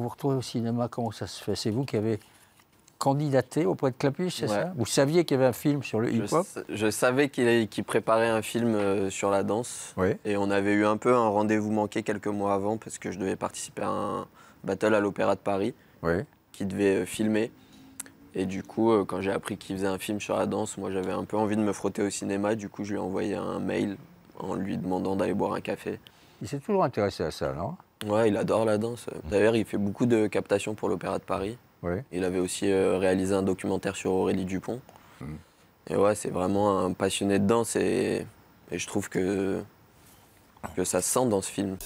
vous retrouvez au cinéma, comment ça se fait C'est vous qui avez candidaté auprès de Clapiche, c'est ça Vous saviez qu'il y avait un film sur le hip-hop je, savais qu'il préparait un film euh, sur la danse. Et on avait eu un peu un rendez-vous manqué quelques mois avant parce que je devais participer à un battle à l'Opéra de Paris qui devait euh, filmer. Et du coup, euh, quand j'ai appris qu'il faisait un film sur la danse, moi j'avais un peu envie de me frotter au cinéma. Du coup, je lui ai envoyé un mail en lui demandant d'aller boire un café. Il s'est toujours intéressé à ça, non Ouais, il adore la danse. D'ailleurs, il fait beaucoup de captations pour l'Opéra de Paris. Il avait aussi euh, réalisé un documentaire sur Aurélie Dupont. Hmm. Et ouais, c'est vraiment un passionné de danse et, je trouve que, que ça se sent dans ce film.